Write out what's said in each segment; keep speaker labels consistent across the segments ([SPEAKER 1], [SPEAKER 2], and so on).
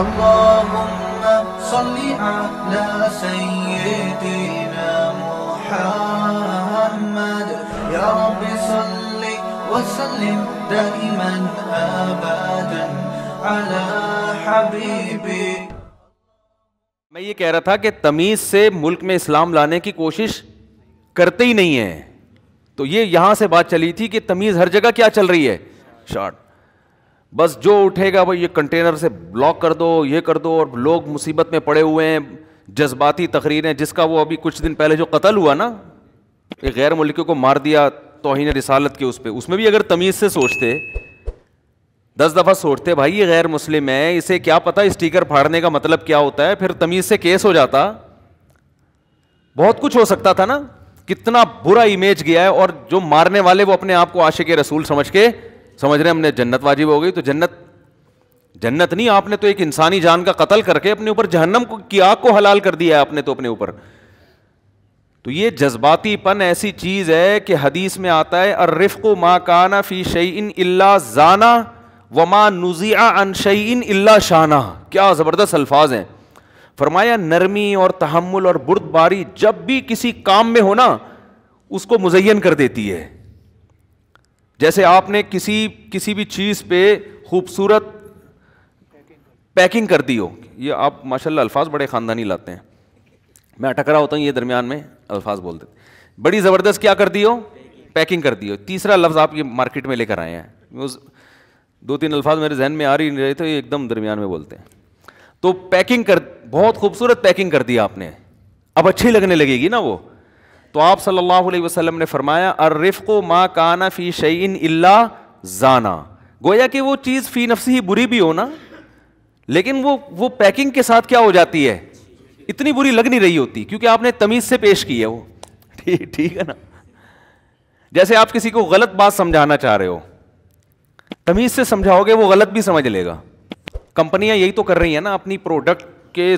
[SPEAKER 1] اللهم صل على سيدنا محمد يا رب صل وسلم دائما على حبيبي मैं ये कह रहा था कि तमीज़ से मुल्क में इस्लाम लाने की कोशिश करते ही नहीं है तो ये यहां से बात चली थी कि तमीज़ हर जगह क्या चल रही है शॉर्ट बस जो उठेगा भाई ये कंटेनर से ब्लॉक कर दो ये कर दो और लोग मुसीबत में पड़े हुए हैं जज्बाती तकरीरें जिसका वो अभी कुछ दिन पहले जो कत्ल हुआ ना एक गैर मुल्क को मार दिया तोहन रिसालत के उस पर उसमें भी अगर तमीज़ से सोचते दस दफ़ा सोचते भाई ये गैर मुस्लिम है इसे क्या पता स्टिकर फाड़ने का मतलब क्या होता है फिर तमीज़ से केस हो जाता बहुत कुछ हो सकता था ना कितना बुरा इमेज गया है और जो मारने वाले वो अपने आप को आशे के रसूल समझ के समझ रहे हमने जन्नत जन्नतवाजिब हो गई तो जन्नत जन्नत नहीं आपने तो एक इंसानी जान का कतल करके अपने ऊपर जहन्नम की आग को हलाल कर दिया है आपने तो अपने ऊपर तो ये जज्बातीपन ऐसी चीज है कि हदीस में आता है अर को मा काना फी शईन इल्ला जाना व मा नुजिया अन शईन इल्ला शाना क्या ज़बरदस्त अल्फाज हैं फरमाया नरमी और तहमुल और बुर्दबारी जब भी किसी काम में हो ना उसको मुजयन कर देती है जैसे आपने किसी किसी भी चीज़ पे खूबसूरत पैकिंग कर दी हो ये आप माशाल्लाह अल्फाज बड़े ख़ानदानी लाते हैं मैं अटक रहा होता हूँ ये दरमियान में अल्फाज बोल देते बड़ी ज़बरदस्त क्या कर दी हो पैकिंग कर दी हो तीसरा लफ्ज़ आप ये मार्केट में लेकर आए हैं उस दो तीन अल्फाज मेरे जहन में आ रही नहीं रहे थे ये एकदम दरमियान में बोलते हैं तो पैकिंग कर बहुत खूबसूरत पैकिंग कर दी आपने अब अच्छी लगने लगेगी ना वो तो आप सल्लल्लाहु अलैहि वसल्लम ने फरमाया अर्रिफ़ को माँ काना फ़ी शईन इल्ला जाना गोया कि वो चीज़ फ़ी नफ्स ही बुरी भी हो ना लेकिन वो वो पैकिंग के साथ क्या हो जाती है इतनी बुरी लग नहीं रही होती क्योंकि आपने तमीज़ से पेश की है वो ठीक ठीक है ना जैसे आप किसी को गलत बात समझाना चाह रहे हो तमीज़ से समझाओगे वो गलत भी समझ लेगा कंपनियां यही तो कर रही हैं ना अपनी प्रोडक्ट के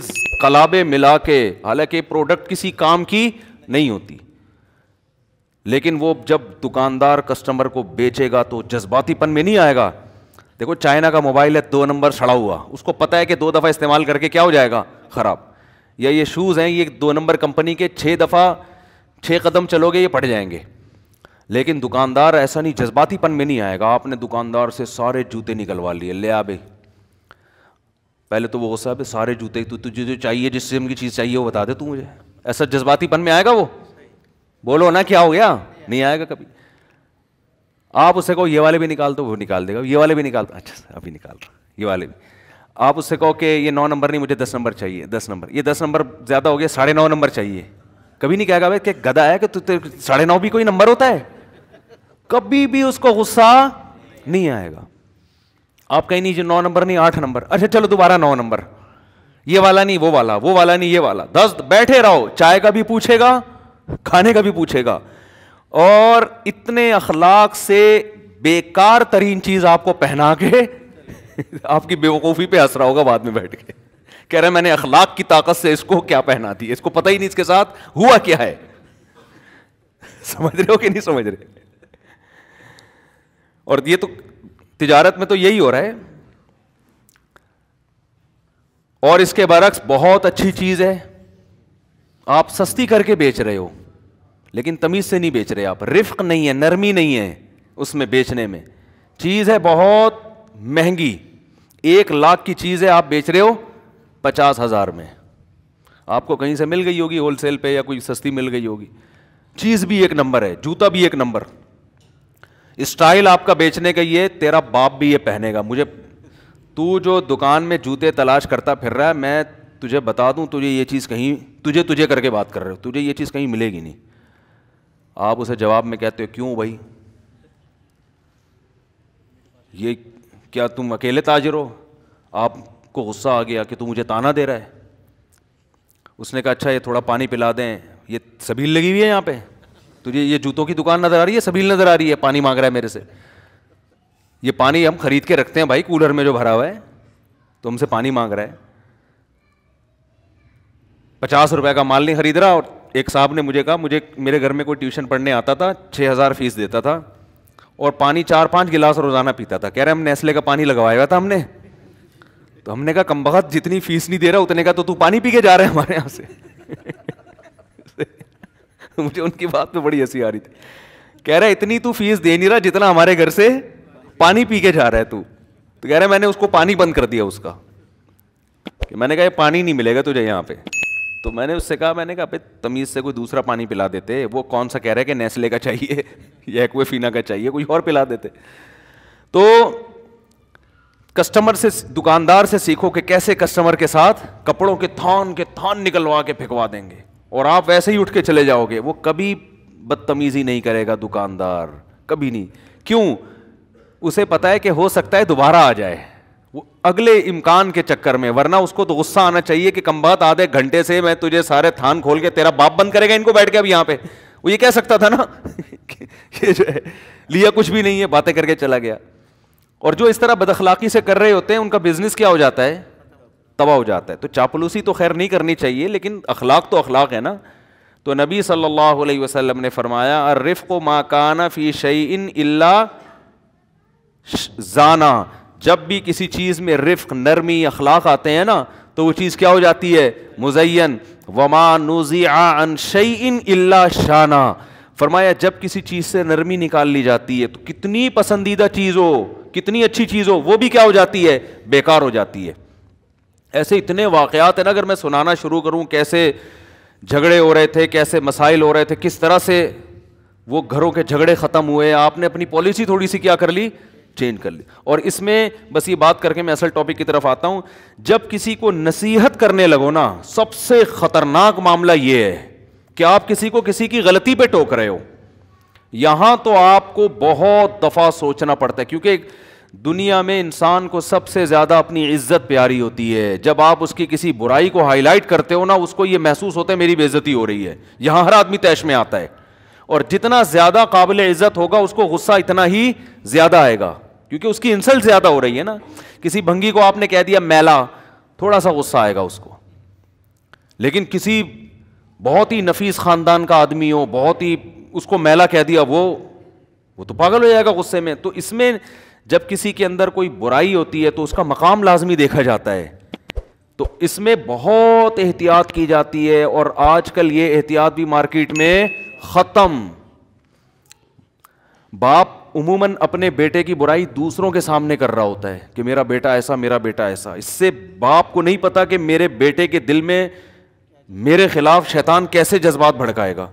[SPEAKER 1] कलाबे मिला के हालांकि प्रोडक्ट किसी काम की नहीं होती लेकिन वो जब दुकानदार कस्टमर को बेचेगा तो जज्बातीपन में नहीं आएगा देखो चाइना का मोबाइल है दो नंबर सड़ा हुआ उसको पता है कि दो दफ़ा इस्तेमाल करके क्या हो जाएगा ख़राब या ये शूज़ हैं ये दो नंबर कंपनी के छः दफ़ा छः कदम चलोगे ये पट जाएंगे लेकिन दुकानदार ऐसा नहीं जज्बातीपन में नहीं आएगा आपने दुकानदार से सारे जूते निकलवा लिए ले आ भाई पहले तो वो गुस्सा है सारे जूते तू तो तुझे जो चाहिए जिस किस्म की चीज़ चाहिए वो बता दे तू मुझे ऐसा जज्बातीपन में आएगा वो बोलो ना क्या हो गया नहीं आएगा कभी आप उसे कहो ये वाले भी निकाल दो वो निकाल देगा ये वाले भी निकाल अच्छा अभी निकाल रहा ये वाले भी आप उससे कहो कि ये नौ नंबर नहीं मुझे दस नंबर चाहिए दस नंबर ये दस नंबर ज़्यादा हो गया साढ़े नौ नंबर चाहिए कभी नहीं कहेगा भाई कि गधा है कि तू साढ़े नौ भी कोई नंबर होता है कभी भी उसको गुस्सा नहीं आएगा आप कहीं नहीं जो नौ नंबर नहीं आठ नंबर अच्छा चलो दोबारा नौ नंबर ये वाला नहीं वो वाला वो वाला नहीं ये वाला दस बैठे रहो चाय का भी पूछेगा खाने का भी पूछेगा और इतने अखलाक से बेकार तरीन चीज आपको पहना के आपकी बेवकूफ़ी पे हंस रहा होगा बाद में बैठ के कह रहे मैंने अखलाक की ताकत से इसको क्या पहना दी इसको पता ही नहीं इसके साथ हुआ क्या है समझ रहे हो कि नहीं समझ रहे और ये तो तिजारत में तो यही हो रहा है और इसके बरक्स बहुत अच्छी चीज है आप सस्ती करके बेच रहे हो लेकिन तमीज़ से नहीं बेच रहे आप रिफ्क नहीं है नरमी नहीं है उसमें बेचने में चीज़ है बहुत महंगी एक लाख की चीज़ है आप बेच रहे हो पचास हज़ार में आपको कहीं से मिल गई होगी होलसेल पे या कोई सस्ती मिल गई होगी चीज़ भी एक नंबर है जूता भी एक नंबर स्टाइल आपका बेचने का ये तेरा बाप भी ये पहनेगा मुझे तू जो दुकान में जूते तलाश करता फिर रहा है मैं तुझे बता दूं तुझे ये चीज़ कहीं तुझे तुझे करके बात कर रहे हो तुझे ये चीज़ कहीं मिलेगी नहीं आप उसे जवाब में कहते हो क्यों भाई ये क्या तुम अकेले ताजिर हो आपको गुस्सा आ गया कि तू मुझे ताना दे रहा है उसने कहा अच्छा ये थोड़ा पानी पिला दें ये सबील लगी हुई है यहाँ पे तुझे ये जूतों की दुकान नज़र आ रही है सबील नज़र आ रही है पानी मांग रहा है मेरे से ये पानी हम खरीद के रखते हैं भाई कूलर में जो भरा हुआ है तो हमसे पानी मांग रहा है पचास रुपए का माल नहीं खरीद रहा और एक साहब ने मुझे कहा मुझे मेरे घर में कोई ट्यूशन पढ़ने आता था छः हज़ार फीस देता था और पानी चार पाँच गिलास रोज़ाना पीता था कह रहे हम नेस्ले का पानी लगवाया हुआ था हमने तो हमने कहा कम बखत जितनी फीस नहीं दे रहा उतने का तो तू पानी पी के जा रहे है हमारे यहाँ से मुझे उनकी बात में बड़ी हंसी आ रही थी कह रहा है इतनी तू फीस दे नहीं रहा जितना हमारे घर से पानी पी के जा रहा है तू तो कह रहा है मैंने उसको पानी बंद कर दिया उसका कि मैंने कहा ये पानी नहीं मिलेगा तुझे यहाँ पे तो मैंने उससे कहा मैंने कहा तमीज़ से कोई दूसरा पानी पिला देते वो कौन सा कह रहा है कि नेस्ले का चाहिए या फीना का चाहिए कोई और पिला देते तो कस्टमर से दुकानदार से सीखो कि कैसे कस्टमर के साथ कपड़ों के थान के थान निकलवा के फेंकवा देंगे और आप वैसे ही उठ के चले जाओगे वो कभी बदतमीज़ी नहीं करेगा दुकानदार कभी नहीं क्यों उसे पता है कि हो सकता है दोबारा आ जाए अगले इम्कान के चक्कर में वरना उसको तो गुस्सा आना चाहिए कि कम बात आधे घंटे से मैं तुझे सारे थान खोल के तेरा बाप बंद करेगा इनको बैठ के अब यहां पे वो ये कह सकता था ना ये जो है लिया कुछ भी नहीं है बातें करके चला गया और जो इस तरह बदखलाकी से कर रहे होते हैं उनका बिजनेस क्या हो जाता है तबाह हो जाता है तो चापलूसी तो खैर नहीं करनी चाहिए लेकिन अखलाक तो अखलाक है ना तो नबी सल्लल्लाहु अलैहि वसल्लम ने फरमाया अर्रिफ़ को माकाना फ़ी शई इन जाना जब भी किसी चीज़ में रिफ्क नरमी अखलाक आते हैं ना तो वो चीज़ क्या हो जाती है मुजैन वमानुज़ियान शईन इल्ला शाना फरमाया जब किसी चीज़ से नरमी निकाल ली जाती है तो कितनी पसंदीदा चीज़ हो कितनी अच्छी चीज़ हो वो भी क्या हो जाती है बेकार हो जाती है ऐसे इतने वाक़ात हैं ना अगर मैं सुनाना शुरू करूँ कैसे झगड़े हो रहे थे कैसे मसाइल हो रहे थे किस तरह से वो घरों के झगड़े ख़त्म हुए आपने अपनी पॉलिसी थोड़ी सी क्या कर ली चेंज कर ली और इसमें बस ये बात करके मैं असल टॉपिक की तरफ आता हूं जब किसी को नसीहत करने लगो ना सबसे खतरनाक मामला ये है कि आप किसी को किसी की गलती पे टोक रहे हो यहां तो आपको बहुत दफा सोचना पड़ता है क्योंकि दुनिया में इंसान को सबसे ज़्यादा अपनी इज्जत प्यारी होती है जब आप उसकी किसी बुराई को हाईलाइट करते हो ना उसको ये महसूस होता है मेरी बेजती हो रही है यहाँ हर आदमी तैश में आता है और जितना ज़्यादा काबिल इज्जत होगा उसको गुस्सा इतना ही ज़्यादा आएगा क्योंकि उसकी इंसल्ट ज़्यादा हो रही है ना किसी भंगी को आपने कह दिया मैला थोड़ा सा गुस्सा आएगा उसको लेकिन किसी बहुत ही नफीस ख़ानदान का आदमी हो बहुत ही उसको मैला कह दिया वो वो तो पागल हो जाएगा गुस्से में तो इसमें जब किसी के अंदर कोई बुराई होती है तो उसका मकाम लाजमी देखा जाता है तो इसमें बहुत एहतियात की जाती है और आजकल ये एहतियात भी मार्केट में ख़त्म बाप उमूमन अपने बेटे की बुराई दूसरों के सामने कर रहा होता है कि मेरा बेटा ऐसा मेरा बेटा ऐसा इससे बाप को नहीं पता कि मेरे बेटे के दिल में मेरे खिलाफ शैतान कैसे जज्बात भड़काएगा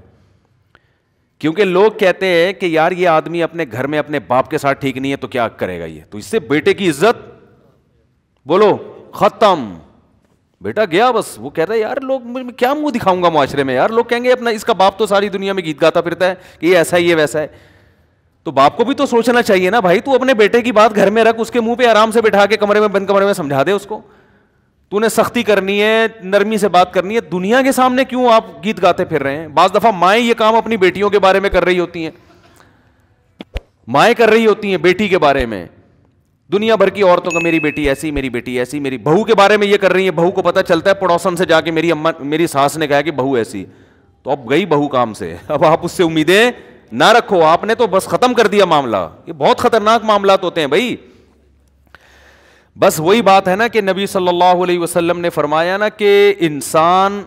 [SPEAKER 1] क्योंकि लोग कहते हैं कि यार ये आदमी अपने घर में अपने बाप के साथ ठीक नहीं है तो क्या करेगा ये तो इससे बेटे की इज्जत बोलो खत्म बेटा गया बस वो कह रहा है यार लोग मैं क्या मुंह दिखाऊंगा माशरे में यार लोग कहेंगे अपना इसका बाप तो सारी दुनिया में गीत गाता फिरता है कि ऐसा ही है वैसा है तो बाप को भी तो सोचना चाहिए ना भाई तू अपने बेटे की बात घर में रख उसके मुंह पे आराम से बिठा के कमरे में बंद कमरे में समझा दे उसको तूने सख्ती करनी है नरमी से बात करनी है दुनिया के सामने क्यों आप गीत गाते फिर रहे हैं बाज दफा माए ये काम अपनी बेटियों के बारे में कर रही होती हैं माए कर रही होती हैं बेटी के बारे में दुनिया भर की औरतों का मेरी बेटी ऐसी मेरी बेटी ऐसी मेरी बहू के बारे में ये कर रही है बहू को पता चलता है पड़ोसन से जाके मेरी अम्मा मेरी सास ने कहा कि बहू ऐसी तो अब गई बहू काम से अब आप उससे उम्मीदें ना रखो आपने तो बस खत्म कर दिया मामला ये बहुत खतरनाक मामला होते हैं भाई बस वही बात है ना कि नबी सल्लल्लाहु अलैहि वसल्लम ने फरमाया ना कि इंसान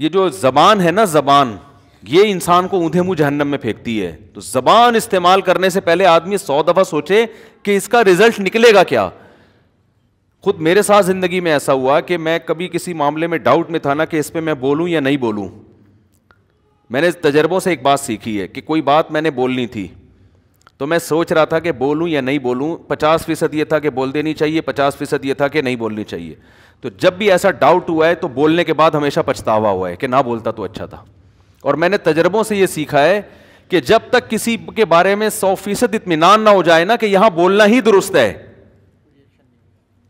[SPEAKER 1] ये जो जबान है ना जबान ये इंसान को ऊंधे मुंह जहन्नम में फेंकती है तो जबान इस्तेमाल करने से पहले आदमी सौ दफा सोचे कि इसका रिजल्ट निकलेगा क्या खुद मेरे साथ जिंदगी में ऐसा हुआ कि मैं कभी किसी मामले में डाउट में था ना कि इस पर मैं बोलूं या नहीं बोलूं मैंने तजर्बों से एक बात सीखी है कि कोई बात मैंने बोलनी थी तो मैं सोच रहा था कि बोलूं या नहीं बोलूं पचास फीसद ये था कि बोल देनी चाहिए पचास फीसद ये था कि नहीं बोलनी चाहिए तो जब भी ऐसा डाउट हुआ है तो बोलने के बाद हमेशा पछतावा हुआ है कि ना बोलता तो अच्छा था और मैंने तजर्बों से ये सीखा है कि जब तक किसी के बारे में सौ फीसद इतमान ना हो जाए ना कि यहां बोलना ही दुरुस्त है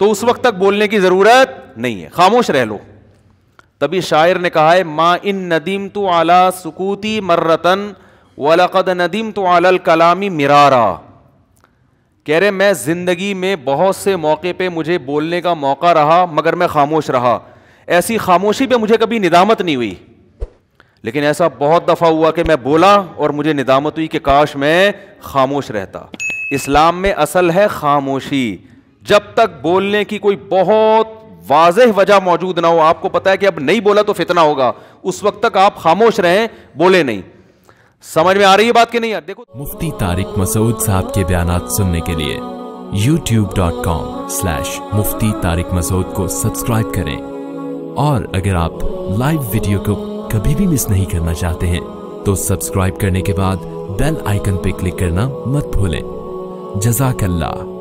[SPEAKER 1] तो उस वक्त तक बोलने की जरूरत नहीं है खामोश रह लो तभी शायर ने कहा है माँ इन नदीम तो आला सुकूती मर्रतन वलकद नदीम तो आल कलामी मिरारा कह रहे मैं ज़िंदगी में बहुत से मौके पे मुझे बोलने का मौका रहा मगर मैं खामोश रहा ऐसी खामोशी पे मुझे कभी निदामत नहीं हुई लेकिन ऐसा बहुत दफ़ा हुआ कि मैं बोला और मुझे निदामत हुई कि काश मैं खामोश रहता इस्लाम में असल है खामोशी जब तक बोलने की कोई बहुत वाजह वजह मौजूद ना हो आपको पता है कि अब नहीं बोला तो फितना होगा उस वक्त तक आप खामोश रहें बोले नहीं समझ में आ रही है बात कि नहीं यार देखो मुफ्ती तारिक मसूद साहब के बयान सुनने के लिए youtube.com स्लैश मुफ्ती तारिक मसूद को सब्सक्राइब करें और अगर आप लाइव वीडियो को कभी भी मिस नहीं करना चाहते हैं तो सब्सक्राइब करने के बाद बेल आइकन पर क्लिक करना मत भूलें जजाकल्ला